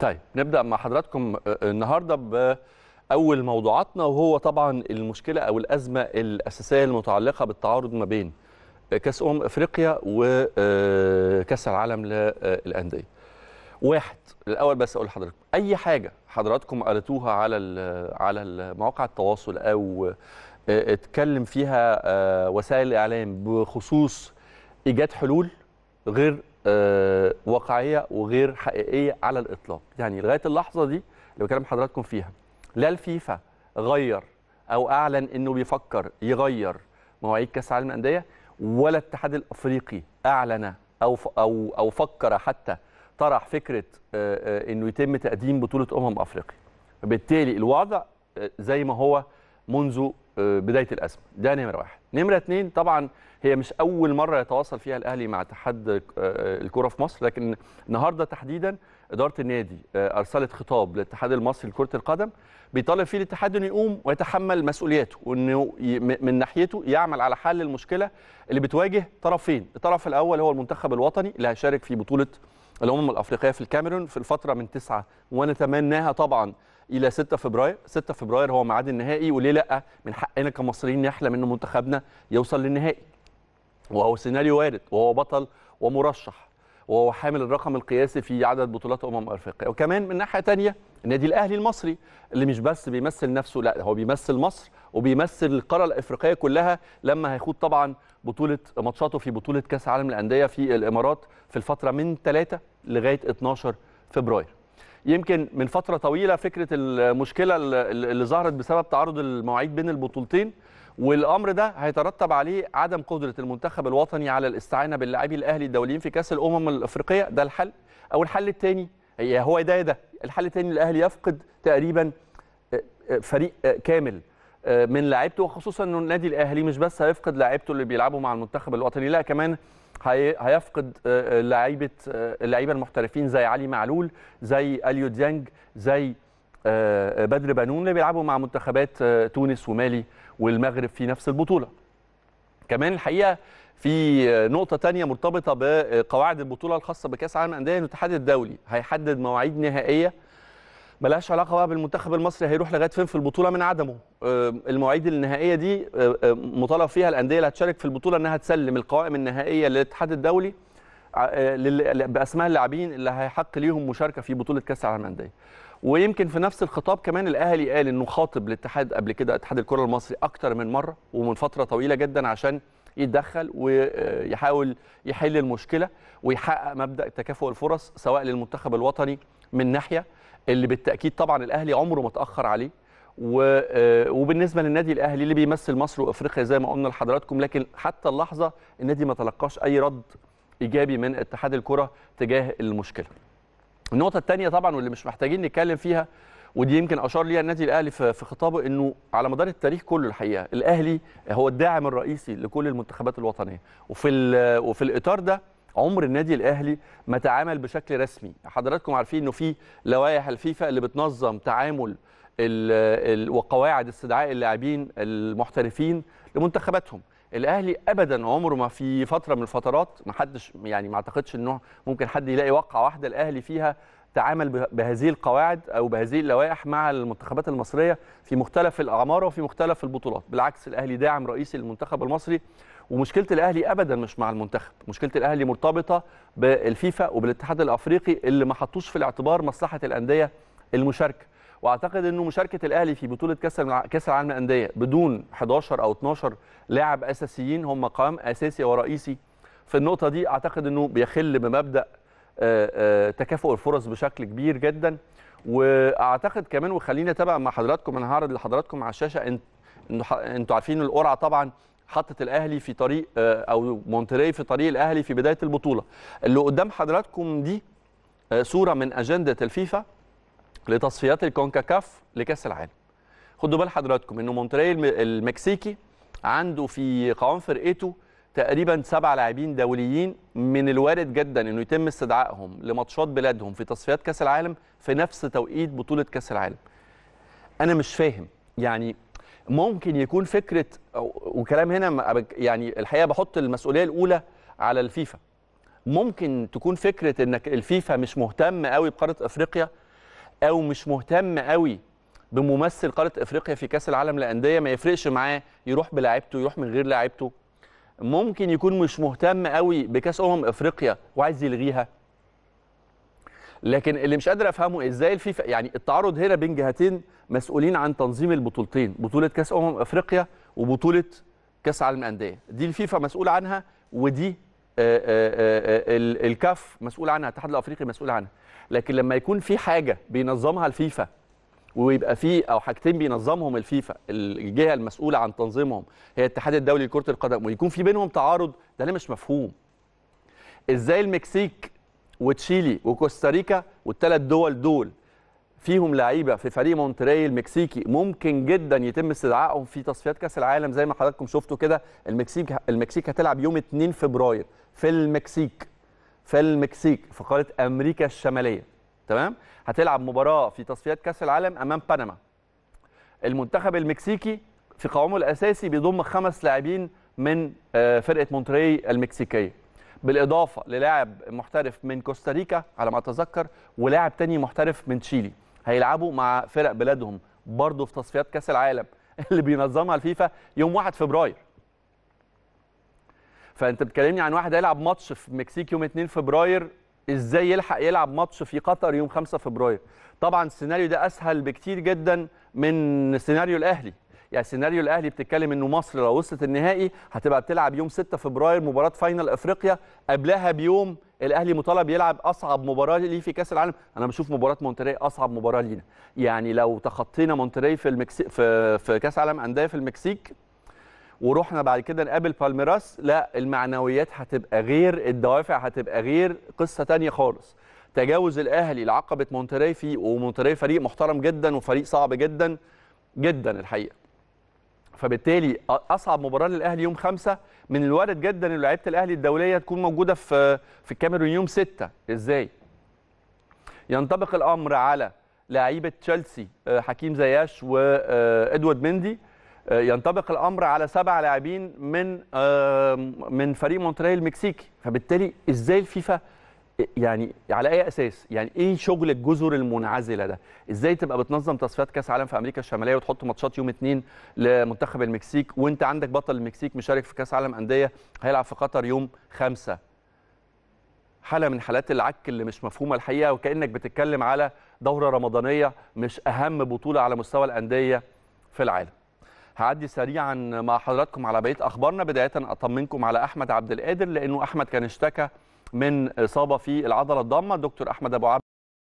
طيب نبدا مع حضراتكم آه، آه، النهارده باول موضوعاتنا وهو طبعا المشكله او الازمه الاساسيه المتعلقه بالتعارض ما بين آه، كاس امم افريقيا وكاس العالم للانديه. واحد الاول بس اقول لحضراتكم اي حاجه حضراتكم قالتوها على على مواقع التواصل او اتكلم فيها وسائل الاعلام بخصوص ايجاد حلول غير آه، واقعيه وغير حقيقيه على الاطلاق يعني لغايه اللحظه دي اللي بكلم حضراتكم فيها لا الفيفا غير او اعلن انه بيفكر يغير مواعيد كاس العالم للانديه ولا الاتحاد الافريقي اعلن او او او فكر حتى طرح فكره آه، آه، انه يتم تقديم بطوله امم افريقيا بالتالي الوضع زي ما هو منذ آه، بدايه الازمه ده نمره واحد نمره اتنين طبعا هي مش اول مره يتواصل فيها الاهلي مع اتحاد آه، الكره في مصر لكن النهارده تحديدا اداره النادي آه، ارسلت خطاب للاتحاد المصري لكره القدم بيطالب فيه الاتحاد انه يقوم ويتحمل مسؤولياته وانه من ناحيته يعمل على حل المشكله اللي بتواجه طرفين الطرف الاول هو المنتخب الوطني اللي هيشارك في بطوله الامم الافريقيه في الكاميرون في الفتره من تسعة ونتمناها طبعا الى 6 فبراير 6 فبراير هو ميعاد النهائي وليه لا من حقنا كمصريين نحلم ان منتخبنا يوصل للنهائي وهو سيناريو وارد وهو بطل ومرشح وهو حامل الرقم القياسي في عدد بطولات امم افريقيا وكمان من ناحيه ثانيه النادي الاهلي المصري اللي مش بس بيمثل نفسه لا هو بيمثل مصر وبيمثل القاره الافريقيه كلها لما هيخوض طبعا بطوله ماتشاته في بطوله كاس عالم الانديه في الامارات في الفتره من 3 لغايه 12 فبراير يمكن من فتره طويله فكره المشكله اللي ظهرت بسبب تعارض المواعيد بين البطولتين والامر ده هيترتب عليه عدم قدره المنتخب الوطني على الاستعانه باللاعبي الاهلي الدوليين في كاس الامم الافريقيه ده الحل او الحل الثاني هو إيه ده إيه ده الحل الثاني الاهلي يفقد تقريبا آه، آه، فريق آه، كامل من لاعبته وخصوصا انه النادي الاهلي مش بس هيفقد لاعبته اللي بيلعبوا مع المنتخب الوطني لا كمان هيفقد آه، آه، لعيبه آه، اللعيبه المحترفين زي علي معلول زي اليو ديانج زي بدر بنون اللي بيلعبوا مع منتخبات تونس ومالي والمغرب في نفس البطوله كمان الحقيقه في نقطه تانية مرتبطه بقواعد البطوله الخاصه بكاس العالم للانديه الاتحاد الدولي هيحدد مواعيد نهائيه ملهاش علاقه بقى بالمنتخب المصري هيروح لغايه فين في البطوله من عدمه آه، المواعيد النهائيه دي آه، آه، مطالب فيها الانديه اللي هتشارك في البطوله انها تسلم القوائم النهائيه للاتحاد الدولي باسماء اللاعبين اللي هيحق ليهم مشاركه في بطوله كاس العالم للانديه ويمكن في نفس الخطاب كمان الاهلي قال انه خاطب الاتحاد قبل كده اتحاد الكره المصري اكتر من مره ومن فتره طويله جدا عشان يتدخل ويحاول يحل المشكله ويحقق مبدا تكافؤ الفرص سواء للمنتخب الوطني من ناحيه اللي بالتاكيد طبعا الاهلي عمره ما تاخر عليه آه، وبالنسبه للنادي الاهلي اللي بيمثل مصر وافريقيا زي ما قلنا لحضراتكم لكن حتى اللحظه النادي ما تلقاش اي رد ايجابي من اتحاد الكره تجاه المشكله. النقطه الثانيه طبعا واللي مش محتاجين نتكلم فيها ودي يمكن اشار ليها النادي الاهلي في خطابه انه على مدار التاريخ كله الحقيقه الاهلي هو الداعم الرئيسي لكل المنتخبات الوطنيه وفي وفي الاطار ده عمر النادي الاهلي ما تعامل بشكل رسمي حضراتكم عارفين انه في لوائح الفيفا اللي بتنظم تعامل الـ الـ وقواعد استدعاء اللاعبين المحترفين لمنتخباتهم الاهلي ابدا عمره ما في فتره من الفترات ما حدش يعني ما اعتقدش انه ممكن حد يلاقي وقعه واحده الاهلي فيها تعامل بهذه القواعد او بهذه اللوائح مع المنتخبات المصريه في مختلف الاعمار وفي مختلف البطولات بالعكس الاهلي داعم رئيسي للمنتخب المصري ومشكله الاهلي ابدا مش مع المنتخب مشكله الاهلي مرتبطه بالفيفا وبالاتحاد الافريقي اللي ما حطوش في الاعتبار مصلحه الانديه المشاركه واعتقد انه مشاركه الاهلي في بطوله كاس كاس العالم للانديه بدون 11 او 12 لاعب اساسيين هم قام اساسي ورئيسي في النقطه دي اعتقد انه بيخل بمبدا آه، آه، تكافؤ الفرص بشكل كبير جدا واعتقد كمان وخلينا تابع مع حضراتكم انا هعرض لحضراتكم على الشاشه انتوا عارفين القرعه طبعا حطت الاهلي في طريق آه، او مونتري في طريق الاهلي في بدايه البطوله اللي قدام حضراتكم دي صوره من اجنده الفيفا لتصفيات الكونكاكاف لكاس العالم خدوا بال حضراتكم انه مونتري المكسيكي عنده في قوام فرقته تقريبا سبع لاعبين دوليين من الوارد جدا انه يتم استدعائهم لماتشات بلادهم في تصفيات كاس العالم في نفس توقيت بطوله كاس العالم. انا مش فاهم يعني ممكن يكون فكره وكلام هنا يعني الحقيقه بحط المسؤوليه الاولى على الفيفا. ممكن تكون فكره انك الفيفا مش مهتم قوي بقاره افريقيا او مش مهتم قوي بممثل قاره افريقيا في كاس العالم للانديه ما يفرقش معاه يروح بلاعيبته يروح من غير لاعيبته ممكن يكون مش مهتم قوي بكاس امم افريقيا وعايز يلغيها لكن اللي مش قادر افهمه ازاي الفيفا يعني التعارض هنا بين جهتين مسؤولين عن تنظيم البطولتين بطوله كاس امم افريقيا وبطوله كاس عالم الانديه دي الفيفا مسؤول عنها ودي آه، آه، آه، الكاف مسؤول عنها الاتحاد الافريقي مسؤول عنها لكن لما يكون في حاجه بينظمها الفيفا ويبقى في او حاجتين بينظمهم الفيفا الجهه المسؤوله عن تنظيمهم هي الاتحاد الدولي لكره القدم ويكون في بينهم تعارض ده ليه مش مفهوم ازاي المكسيك وتشيلي وكوستاريكا والثلاث دول دول فيهم لعيبه في فريق مونتري المكسيكي ممكن جدا يتم استدعائهم في تصفيات كاس العالم زي ما حضراتكم شفتوا كده المكسيك المكسيك هتلعب يوم 2 فبراير في المكسيك في المكسيك في قاره امريكا الشماليه تمام هتلعب مباراه في تصفيات كاس العالم امام بنما المنتخب المكسيكي في قوامه الاساسي بيضم خمس لاعبين من آه، فرقه مونتري المكسيكيه بالاضافه للاعب محترف من كوستاريكا على ما اتذكر ولاعب تاني محترف من تشيلي هيلعبوا مع فرق بلادهم برضه في تصفيات كاس العالم اللي بينظمها الفيفا يوم 1 فبراير فانت بتكلمني عن واحد هيلعب ماتش في مكسيك يوم 2 فبراير ازاي يلحق يلعب ماتش في قطر يوم 5 فبراير طبعا السيناريو ده اسهل بكتير جدا من سيناريو الاهلي يعني سيناريو الاهلي بتتكلم انه مصر لو وصلت النهائي هتبقى بتلعب يوم 6 فبراير مباراه فاينل افريقيا قبلها بيوم الاهلي مطالب يلعب اصعب مباراه ليه في كاس العالم انا بشوف مباراه مونتري اصعب مباراه لينا يعني لو تخطينا مونتري في المكسيك في, في كاس عالم انديه في المكسيك ورحنا بعد كده نقابل بالميراس لا المعنويات هتبقى غير الدوافع هتبقى غير قصه ثانيه خالص تجاوز الاهلي لعقبه مونتري في ومونتري فريق محترم جدا وفريق صعب جدا جدا الحقيقه فبالتالي اصعب مباراه للاهلي يوم خمسة من الوارد جدا ان لعيبه الاهلي الدوليه تكون موجوده في في الكاميرون يوم ستة ازاي ينطبق الامر على لعيبه تشيلسي آه، حكيم زياش وادوارد آه، مندي ينطبق الامر على سبع لاعبين من من فريق مونتريال المكسيكي فبالتالي ازاي الفيفا يعني على اي اساس يعني ايه شغل الجزر المنعزله ده ازاي تبقى بتنظم تصفيات كاس عالم في امريكا الشماليه وتحط ماتشات يوم اثنين لمنتخب المكسيك وانت عندك بطل المكسيك مشارك في كاس عالم انديه هيلعب في قطر يوم خمسة حاله من حالات العك اللي مش مفهومه الحقيقه وكانك بتتكلم على دوره رمضانيه مش اهم بطوله على مستوى الانديه في العالم هعدي سريعا مع حضراتكم على بقيه اخبارنا بدايه اطمنكم على احمد عبد القادر لانه احمد كان اشتكى من اصابه في العضله الضامه دكتور احمد ابو عبد